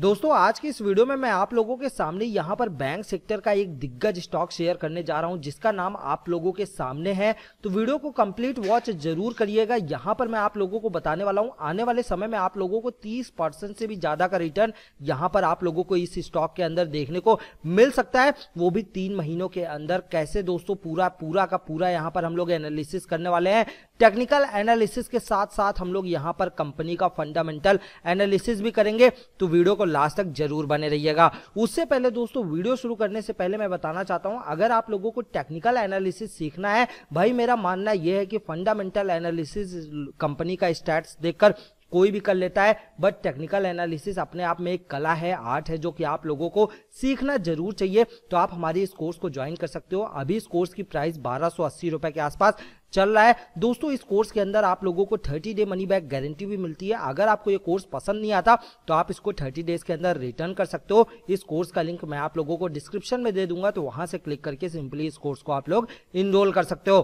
दोस्तों आज की इस वीडियो में मैं आप लोगों के सामने यहाँ पर बैंक सेक्टर का एक दिग्गज स्टॉक शेयर करने जा रहा हूं जिसका नाम आप लोगों के सामने है तो वीडियो को कंप्लीट वॉच जरूर करिएगा यहाँ पर मैं आप लोगों को बताने वाला हूँ आने वाले समय में आप लोगों को 30 परसेंट से भी ज्यादा का रिटर्न यहाँ पर आप लोगों को इस स्टॉक के अंदर देखने को मिल सकता है वो भी तीन महीनों के अंदर कैसे दोस्तों पूरा पूरा का पूरा यहाँ पर हम लोग एनालिसिस करने वाले हैं टेक्निकल एनालिसिस के साथ साथ हम लोग यहाँ पर कंपनी का फंडामेंटल एनालिसिस भी करेंगे तो वीडियो को लास्ट तक जरूर बने रहिएगा उससे पहले दोस्तों वीडियो शुरू करने से पहले मैं बताना चाहता हूँ अगर आप लोगों को टेक्निकल एनालिसिस सीखना है भाई मेरा मानना यह है कि फंडामेंटल एनालिसिस कंपनी का स्टैट्स देखकर कोई भी कर लेता है बट टेक्निकल एनालिसिस अपने आप में एक कला है आर्ट है जो कि आप लोगों को सीखना जरूर चाहिए तो आप हमारे इस कोर्स को ज्वाइन कर सकते हो अभी इस कोर्स की प्राइस बारह रुपए के आसपास चल रहा है दोस्तों इस कोर्स के अंदर आप लोगों को 30 डे मनी बैक गारंटी भी मिलती है अगर आपको ये कोर्स पसंद नहीं आता तो आप इसको 30 डेज के अंदर रिटर्न कर सकते हो इस कोर्स का लिंक मैं आप लोगों को डिस्क्रिप्शन में दे दूंगा तो वहां से क्लिक करके सिंपली इस कोर्स को आप लोग इनरोल कर सकते हो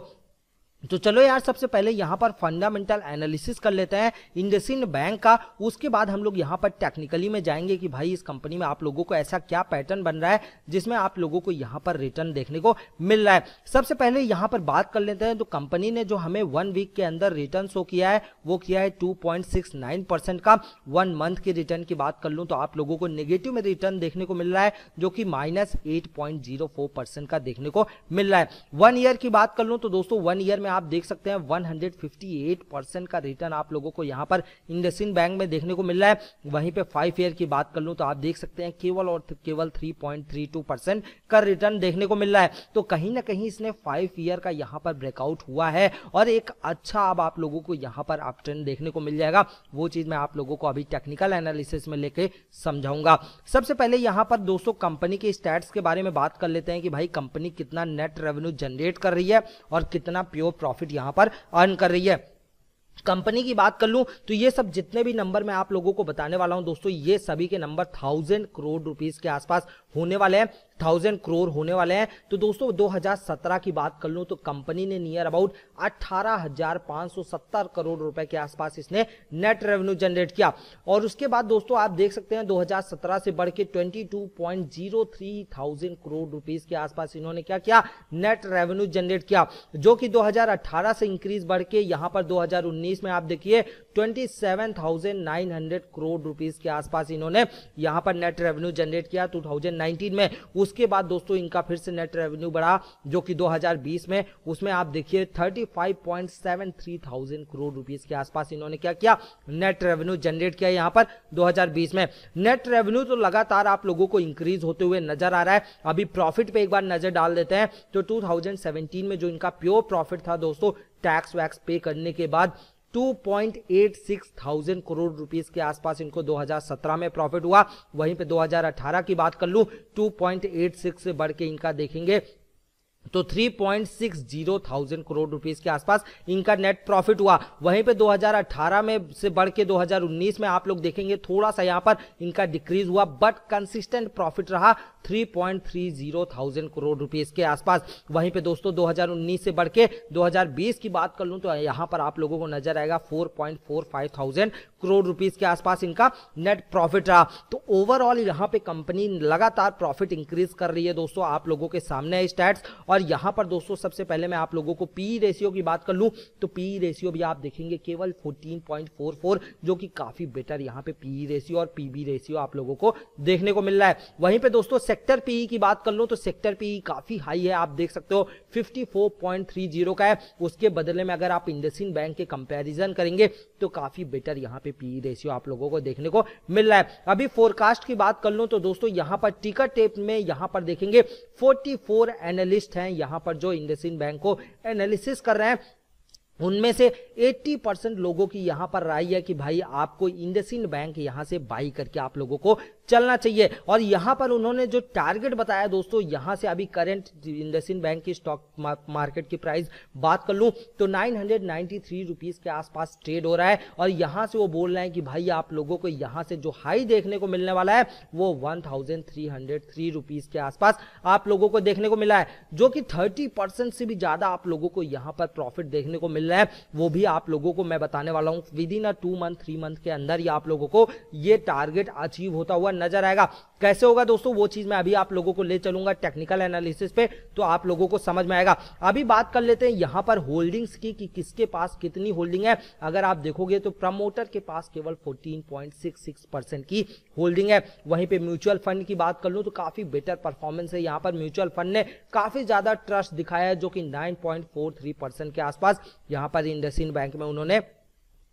तो चलो यार सबसे पहले यहाँ पर फंडामेंटल एनालिसिस कर लेते हैं इंडसिन बैंक का उसके बाद हम लोग यहाँ पर टेक्निकली में जाएंगे कि भाई इस कंपनी में आप लोगों को ऐसा क्या पैटर्न बन रहा है जिसमें आप लोगों को यहाँ पर रिटर्न देखने को मिल रहा है सबसे पहले यहाँ पर बात कर लेते हैं तो कंपनी ने जो हमें वन वीक के अंदर रिटर्न शो किया है वो किया है टू का वन मंथ के रिटर्न की बात कर लूँ तो आप लोगों को निगेटिव में रिटर्न देखने को मिल रहा है जो कि माइनस का देखने को मिल रहा है वन ईयर की बात कर लूँ तो दोस्तों वन ईयर में आप देख सकते हैं 158 परसेंट का रिटर्न आप लोगों को यहाँ पर इंडसिन बैंक में देखने को मिल रहा है वहीं पे फाइव ईयर की बात कर लूँ तो आप देख सकते हैं केवल और केवल 3.32 परसेंट का रिटर्न देखने को मिल रहा है तो कहीं ना कहीं इसने फाइव ईयर का यहाँ पर ब्रेकआउट हुआ है और एक अच्छा अब आप लोगों को यहाँ पर आप ट्रेंड देखने को मिल जाएगा वो चीज़ मैं आप लोगों को अभी टेक्निकल एनालिसिस में लेके समझाऊंगा सबसे पहले यहाँ पर दोस्तों कंपनी के स्टैट्स के बारे में बात कर लेते हैं कि भाई कंपनी कितना नेट रेवेन्यू जनरेट कर रही है और कितना प्योर प्रॉफिट यहां पर अर्न कर रही है कंपनी की बात कर लूं तो ये सब जितने भी नंबर मैं आप लोगों को बताने वाला हूं दोस्तों ये सभी के नंबर थाउजेंड करोड़ रुपीस के आसपास होने वाले हैं थाउजेंड करोर होने वाले हैं तो दोस्तों 2017 की बात कर लूँ तो कंपनी ने नियर अबाउट अट्ठारह करोड़ रुपए के आसपास इसने नेट रेवेन्यू जनरेट किया और उसके बाद दोस्तों आप देख सकते हैं 2017 से बढ़ के ट्वेंटी करोड़ रुपीज के आसपास इन्होंने क्या किया नेट रेवेन्यू जनरेट किया जो कि दो से इंक्रीज बढ़ के यहाँ पर दो में आप देखिए ट्वेंटी करोड़ रुपीज के आसपास इन्होंने यहाँ पर नेट रेवेन्यू जनरेट किया टू में उसके बाद दोस्तों इनका फिर से नेट रेवेन्यू बढ़ा जो कि 2020 में उसमें आप देखिए 35.73000 करोड़ रुपीज के आसपास इन्होंने क्या किया नेट रेवेन्यू जनरेट किया यहां पर 2020 में नेट रेवेन्यू तो लगातार आप लोगों को इंक्रीज होते हुए नजर आ रहा है अभी प्रॉफिट पे एक बार नजर डाल देते हैं तो टू में जो इनका प्योर प्रॉफिट था दोस्तों टैक्स वैक्स पे करने के बाद 2.86 थाउजेंड करोड़ रुपीस के आसपास इनको 2017 में प्रॉफिट हुआ वहीं पे 2018 की बात कर लूं 2.86 से बढ़ के इनका देखेंगे तो 3.60 थाउजेंड करोड़ रुपीस के आसपास इनका नेट प्रॉफिट हुआ वहीं पे 2018 में से बढ़ के 2019 में आप लोग देखेंगे थोड़ा सा यहाँ पर इनका डिक्रीज हुआ बट कंसिस्टेंट प्रॉफिट रहा three point three zero thousand crore rupees के आसपास वहीं पे दोस्तों 2019 से बढ़ के 2020 की बात कर लूँ तो यहाँ पर आप लोगों को नजर आएगा 4.45,000 करोड़ रुपीज के आसपास इनका नेट प्रॉफिट रहा तो ओवरऑल यहाँ पे कंपनी लगातार प्रॉफिट इंक्रीज कर रही है दोस्तों आप लोगों के सामने है स्टैट्स और यहाँ पर दोस्तों सबसे पहले मैं आप लोगों को पी रेशियो e की बात कर लूँ तो पी रेशियो e भी आप देखेंगे केवल फोर्टीन जो कि काफी बेटर यहाँ पे पी रेशियो e और पीबी रेशियो आप लोगों को देखने को मिल रहा है वहीं पे दोस्तों सेक्टर पीई e की बात कर लो तो सेक्टर पीई e काफी हाई है आप देख सकते हो 54.30 का है उसके बदले में अगर आप इंडसिन बैंक के कंपैरिजन करेंगे तो काफी बेटर यहाँ पे पीई रेशियो e आप लोगों को देखने को मिल रहा है अभी फोरकास्ट की बात कर लो तो दोस्तों यहाँ पर टिकट टेप में यहाँ पर देखेंगे फोर्टी एनालिस्ट है यहाँ पर जो इंडसिन बैंक को एनालिसिस कर रहे हैं उनमें से 80 परसेंट लोगों की यहां पर राय है कि भाई आपको इंडसिन बैंक यहां से बाई करके आप लोगों को चलना चाहिए और यहां पर उन्होंने जो टारगेट बताया दोस्तों यहां से अभी करंट इंडसिन बैंक की स्टॉक मार्केट की प्राइस बात कर लूं तो नाइन हंड्रेड के आसपास ट्रेड हो रहा है और यहां से वो बोल रहे हैं कि भाई आप लोगों को यहां से जो हाई देखने को मिलने वाला है वो वन रुपीज के आसपास आप लोगों को देखने को मिला है जो कि थर्टी से भी ज्यादा आप लोगों को यहां पर प्रॉफिट देखने को मिल मिल रहा है वो भी आप लोगों को मैं बताने वाला हूँ within a two month three month के अंदर ही आप लोगों को ये टारगेट अचीव होता हुआ नजर आएगा कैसे होगा दोस्तों वो चीज मैं अभी आप लोगों को ले चलूंगा टेक्निकल एनालिसिस पे तो आप लोगों को समझ में आएगा अभी बात कर लेते हैं यहाँ पर होल्डिंग्स की कि किसके पास कितनी होल्डिंग है अगर आप देखोगे तो प्रमोटर के पास केवल 14.66 परसेंट की होल्डिंग है वहीं पे म्यूचुअल फंड की बात कर लूं तो काफी बेटर परफॉर्मेंस है यहाँ पर म्यूचुअल फंड ने काफी ज्यादा ट्रस्ट दिखाया है जो कि नाइन के आसपास यहाँ पर इंडसिन बैंक में उन्होंने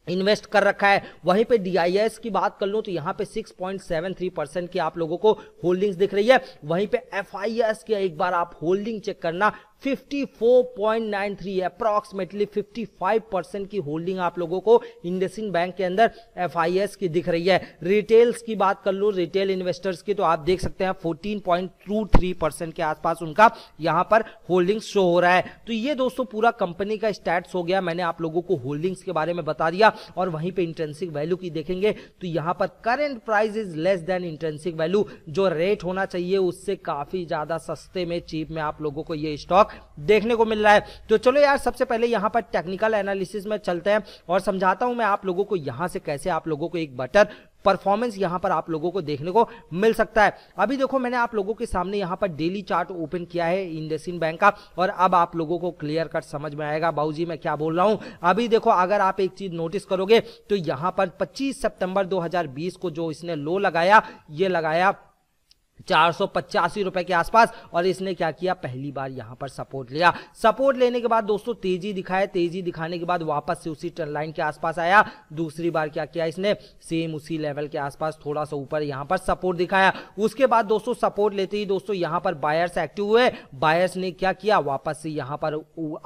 इन्वेस्ट कर रखा है वहीं पे डीआईएस की बात कर लूँ तो यहाँ पे 6.73 परसेंट की आप लोगों को होल्डिंग्स दिख रही है वहीं पे एफआईएस की एक बार आप होल्डिंग चेक करना 54.93 अप्रॉक्सिमेटली 55 परसेंट की होल्डिंग आप लोगों को इंडसिन बैंक के अंदर एफ की दिख रही है रिटेल्स की बात कर लो रिटेल इन्वेस्टर्स की तो आप देख सकते हैं 14.23 परसेंट के आसपास उनका यहां पर होल्डिंग शो हो रहा है तो ये दोस्तों पूरा कंपनी का स्टैट्स हो गया मैंने आप लोगों को होल्डिंग्स के बारे में बता दिया और वहीं पर इंटेंसिक वैल्यू की देखेंगे तो यहां पर current price is less than intrinsic value जो रेट होना चाहिए उससे काफी ज्यादा सस्ते में चीप में आप लोगों को ये स्टॉक देखने को मिल रहा है तो चलो यार सबसे पहले यहाँ पर टेक्निकल एनालिसिस में चलते हैं और समझाता हूँ मैं आप लोगों को यहाँ से कैसे आप लोगों को एक बटर परफॉर्मेंस यहां पर आप लोगों को देखने को मिल सकता है अभी देखो मैंने आप लोगों के सामने यहां पर डेली चार्ट ओपन किया है इंडसिन बैंक का और अब आप लोगों को क्लियर कट समझ में आएगा बाबूजी मैं क्या बोल रहा हूं अभी देखो अगर आप एक चीज नोटिस करोगे तो यहां पर 25 सितंबर 2020 को जो इसने लो लगाया ये लगाया चार सौ पचासी रुपए के आसपास और इसने क्या किया पहली बार यहां पर सपोर्ट लिया सपोर्ट लेने के बाद दोस्तों तेजी दिखाया तेजी दिखाने के बाद वापस से उसी ट्रेन लाइन के आसपास आया दूसरी बार क्या किया इसने सेम उसी लेवल के आसपास थोड़ा सा ऊपर यहां पर सपोर्ट दिखाया उसके बाद दोस्तों सपोर्ट लेते ही दोस्तों यहां पर बायर्स एक्टिव हुए बायर्स ने क्या किया वापस से यहां पर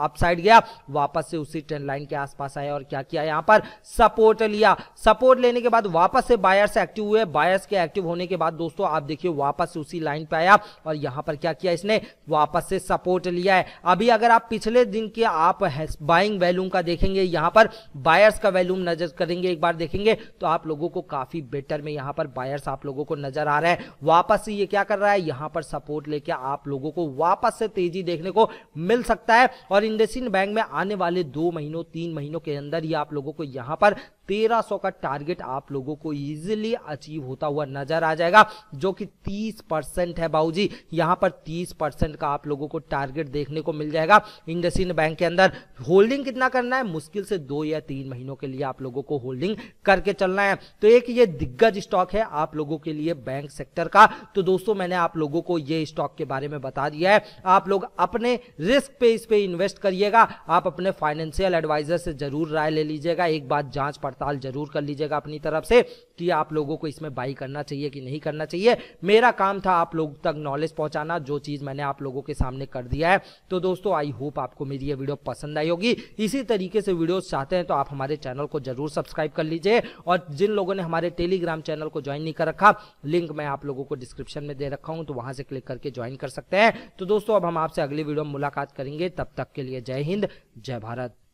अपसाइड गया वापस से उसी ट्रेंड लाइन के आसपास आया और क्या किया यहां पर सपोर्ट लिया सपोर्ट लेने के बाद वापस से बायर्स एक्टिव हुए बायर्स के एक्टिव होने के बाद दोस्तों आप देखिए वापस वापस उसी लाइन पे आया और यहाँ पर क्या किया इसने वापस से सपोर्ट लिया है अभी अगर आप पिछले दिन के आप बाइंग वैल्यूम का देखेंगे यहाँ पर बायर्स का वैल्यूम नजर करेंगे एक बार देखेंगे तो आप लोगों को काफी बेटर में यहाँ पर बायर्स आप लोगों को नजर आ रहा है वापस से ये क्या कर रहा है यहाँ पर सपोर्ट लेके आप लोगों को वापस से तेजी देखने को मिल सकता है और इंडसिन बैंक में आने वाले दो महीनों तीन महीनों के अंदर ही आप लोगों को यहाँ पर 1300 का टारगेट आप लोगों को इजिली अचीव होता हुआ नजर आ जाएगा जो कि 30 परसेंट है बाबू जी यहाँ पर 30 परसेंट का आप लोगों को टारगेट देखने को मिल जाएगा इंडसिन बैंक के अंदर होल्डिंग कितना करना है मुश्किल से दो या तीन महीनों के लिए आप लोगों को होल्डिंग करके चलना है तो एक ये दिग्गज स्टॉक है आप लोगों के लिए बैंक सेक्टर का तो दोस्तों मैंने आप लोगों को ये स्टॉक के बारे में बता दिया है आप लोग अपने रिस्क पे इस पे इन्वेस्ट करिएगा आप अपने फाइनेंशियल एडवाइजर से जरूर राय ले लीजिएगा एक बात जांच पड़ पड़ताल जरूर कर लीजिएगा अपनी तरफ से कि आप लोगों को इसमें बाई करना चाहिए कि नहीं करना चाहिए मेरा काम था आप लोग तक नॉलेज पहुंचाना जो चीज़ मैंने आप लोगों के सामने कर दिया है तो दोस्तों आई होप आपको मेरी ये वीडियो पसंद आई होगी इसी तरीके से वीडियो चाहते हैं तो आप हमारे चैनल को जरूर सब्सक्राइब कर लीजिए और जिन लोगों ने हमारे टेलीग्राम चैनल को ज्वाइन नहीं कर रखा लिंक मैं आप लोगों को डिस्क्रिप्शन में दे रखा हूँ तो वहाँ से क्लिक करके ज्वाइन कर सकते हैं तो दोस्तों अब हम आपसे अगली वीडियो में मुलाकात करेंगे तब तक के लिए जय हिंद जय भारत